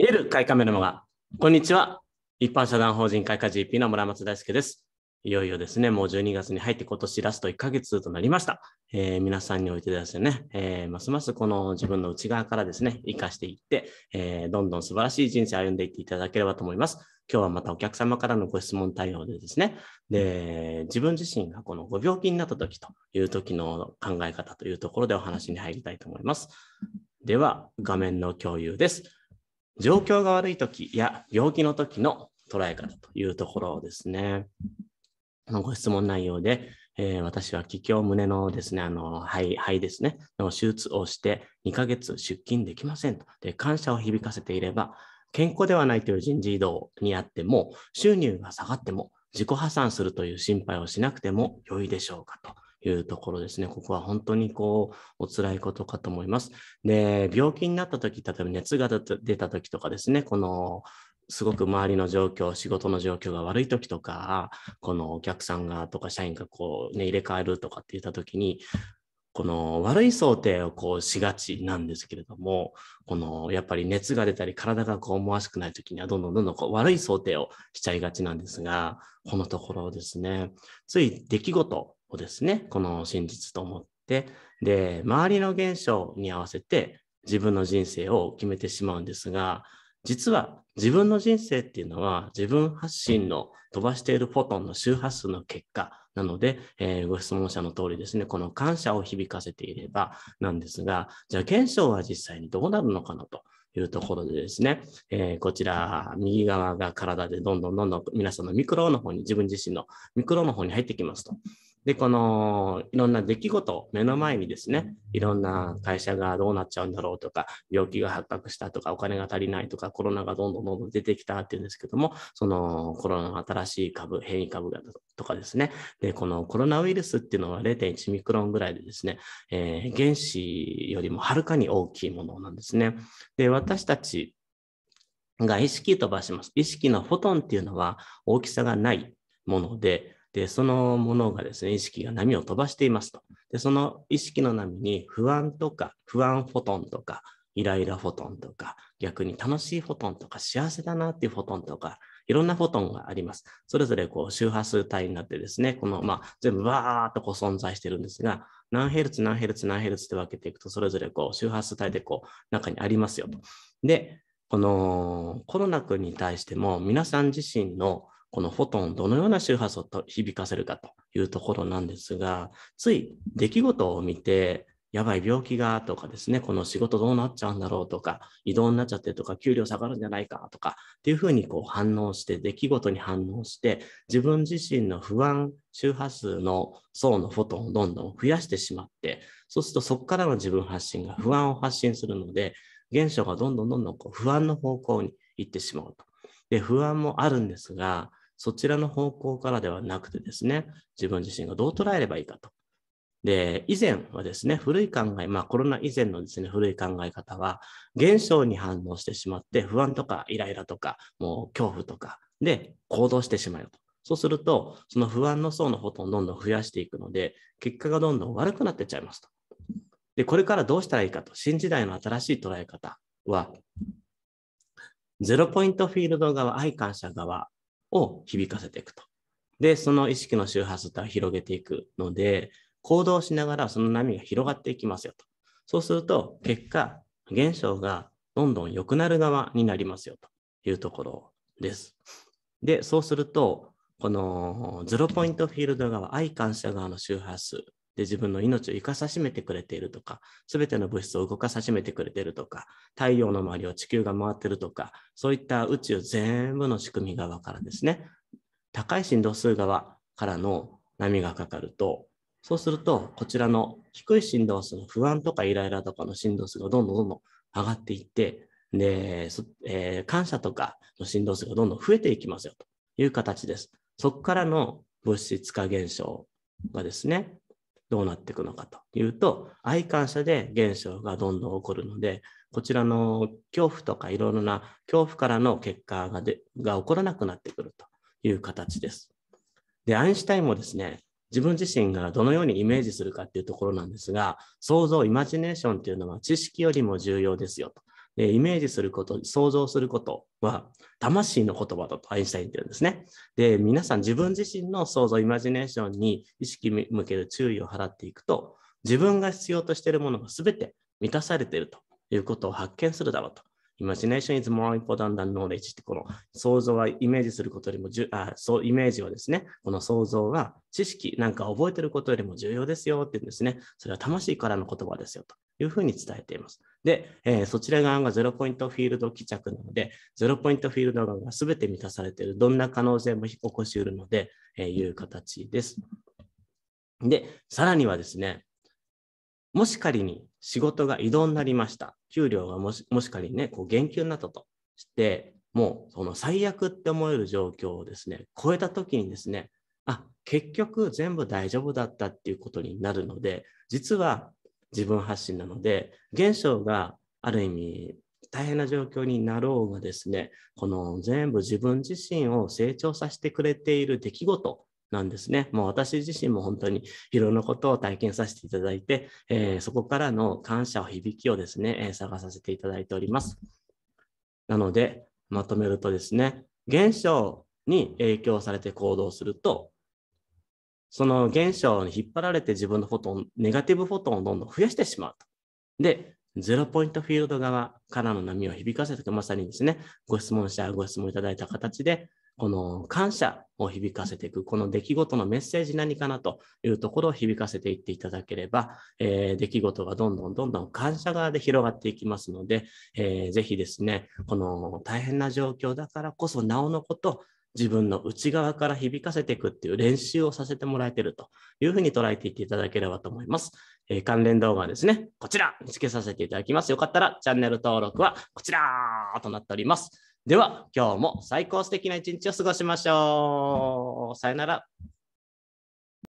見える開花メラマが、こんにちは。一般社団法人開花 GP の村松大輔です。いよいよですね、もう12月に入って今年ラスト1ヶ月となりました。えー、皆さんにおいてですね、えー、ますますこの自分の内側からですね、活かしていって、えー、どんどん素晴らしい人生を歩んでいっていただければと思います。今日はまたお客様からのご質問対応でですね、で、自分自身がこのご病気になった時という時の考え方というところでお話に入りたいと思います。では、画面の共有です。状況が悪い時や病気の時の捉え方というところですね。ご質問内容で、えー、私は気胸胸のですね、あの、肺、肺ですね、の手術をして2ヶ月出勤できませんと。で、感謝を響かせていれば、健康ではないという人事異動にあっても、収入が下がっても、自己破産するという心配をしなくても良いでしょうかと。いうところですね。ここは本当にこう、お辛いことかと思います。で、病気になった時、例えば熱が出た時とかですね、この、すごく周りの状況、仕事の状況が悪い時とか、このお客さんがとか社員がこうね、入れ替えるとかって言った時に、この悪い想定をこうしがちなんですけれども、このやっぱり熱が出たり体がこう思わしくない時にはどんどんどんどんこう悪い想定をしちゃいがちなんですが、このところですね、つい出来事をですね、この真実と思って、で、周りの現象に合わせて自分の人生を決めてしまうんですが、実は自分の人生っていうのは自分発信の飛ばしているフォトンの周波数の結果なので、えー、ご質問者の通りですね、この感謝を響かせていればなんですが、じゃあ現象は実際にどうなるのかなと。いうところでですね、えー、こちら、右側が体でどんどんどんどん皆さんのミクロの方に、自分自身のミクロの方に入ってきますと。で、このいろんな出来事、目の前にですね、いろんな会社がどうなっちゃうんだろうとか、病気が発覚したとか、お金が足りないとか、コロナがどんどんどんどん出てきたっていうんですけども、そのコロナの新しい株、変異株がとかですね、で、このコロナウイルスっていうのは0.1ミクロンぐらいでですね、えー、原子よりもはるかに大きいものなんですね。で、私たちが意識飛ばします。意識のフォトンっていうのは大きさがないもので、で、そのものがですね、意識が波を飛ばしていますと。で、その意識の波に不安とか、不安フォトンとか、イライラフォトンとか、逆に楽しいフォトンとか、幸せだなっていうフォトンとか、いろんなフォトンがあります。それぞれこう周波数帯になってですね、この、まあ、全部わーっとこう存在してるんですが、何ヘルツ、何ヘルツ、何ヘルツって分けていくと、それぞれこう周波数帯でこう中にありますよと。で、このコロナ君に対しても、皆さん自身のこのフォトンどのような周波数を響かせるかというところなんですが、つい出来事を見て、やばい病気がとかですね、この仕事どうなっちゃうんだろうとか、移動になっちゃってとか、給料下がるんじゃないかとか、っていうふうにこう反応して、出来事に反応して、自分自身の不安、周波数の層のフォトンをどんどん増やしてしまって、そうするとそこからの自分発信が不安を発信するので、現象がどんどんどんどんこう不安の方向に行ってしまうと。で、不安もあるんですが、そちらの方向からではなくてですね、自分自身がどう捉えればいいかと。で、以前はですね、古い考え、まあコロナ以前のですね、古い考え方は、現象に反応してしまって、不安とかイライラとか、もう恐怖とかで行動してしまうと。そうすると、その不安の層のことをどんどん増やしていくので、結果がどんどん悪くなってっちゃいますと。で、これからどうしたらいいかと、新時代の新しい捉え方は、ゼロポイントフィールド側、愛感謝側を響かせていくと。で、その意識の周波数は広げていくので、行動しながらその波が広がっていきますよと。そうすると、結果、現象がどんどん良くなる側になりますよというところです。で、そうすると、このゼロポイントフィールド側、相感謝側の周波数で自分の命を生かさしめてくれているとか、すべての物質を動かさしめてくれているとか、太陽の周りを地球が回ってるとか、そういった宇宙全部の仕組み側からですね、高い振動数側からの波がかかると、そうすると、こちらの低い振動数の不安とかイライラとかの振動数がどんどんどんどん上がっていって、で、えー、感謝とかの振動数がどんどん増えていきますよという形です。そこからの物質化現象がですね、どうなっていくのかというと、愛感謝で現象がどんどん起こるので、こちらの恐怖とかいろいろな恐怖からの結果がでが起こらなくなってくるという形です。で、アインシュタインもですね、自分自身がどのようにイメージするかっていうところなんですが、想像、イマジネーションっていうのは知識よりも重要ですよとえイメージすること、想像することは魂の言葉だとアインシュタインって言うんですね。で、皆さん自分自身の想像、イマジネーションに意識向ける注意を払っていくと、自分が必要としているものが全て満たされているということを発見するだろうと。イマジネーションイズモアイ more i m p o r t ってこの想像はイメージすることよりもあそう、イメージはですね、この想像は知識なんか覚えてることよりも重要ですよって言うんですね。それは魂からの言葉ですよというふうに伝えています。で、えー、そちら側がゼロポイントフィールド希着なので、ゼロポイントフィールド側が全て満たされている、どんな可能性も起こしうるので、えー、いう形です。で、さらにはですね、もし仮に仕事が移動になりました、給料がもしもし仮にね、こう減給になったとして、もうその最悪って思える状況をですね、超えた時にですね、あ結局全部大丈夫だったっていうことになるので、実は自分発信なので、現象がある意味大変な状況になろうがですね、この全部自分自身を成長させてくれている出来事なんですね。もう私自身も本当にいろんなことを体験させていただいて、えー、そこからの感謝を響きをですね、え探させていただいております。なので、まとめるとですね、現象に影響されて行動すると、その現象に引っ張られて自分のフォトン、ネガティブフォトンをどんどん増やしてしまうと。で、ゼロポイントフィールド側からの波を響かせて、まさにですね、ご質問者、ご質問いただいた形で、この感謝を響かせていく、この出来事のメッセージ何かなというところを響かせていっていただければ、えー、出来事がどんどんどんどん感謝側で広がっていきますので、えー、ぜひですね、この大変な状況だからこそなおのこと、自分の内側から響かせていくっていう練習をさせてもらえてるというふうに捉えていっていただければと思います。えー、関連動画はですね、こちら見つけさせていただきます。よかったらチャンネル登録はこちらとなっております。では、今日も最高素敵な一日を過ごしましょう。さよなら。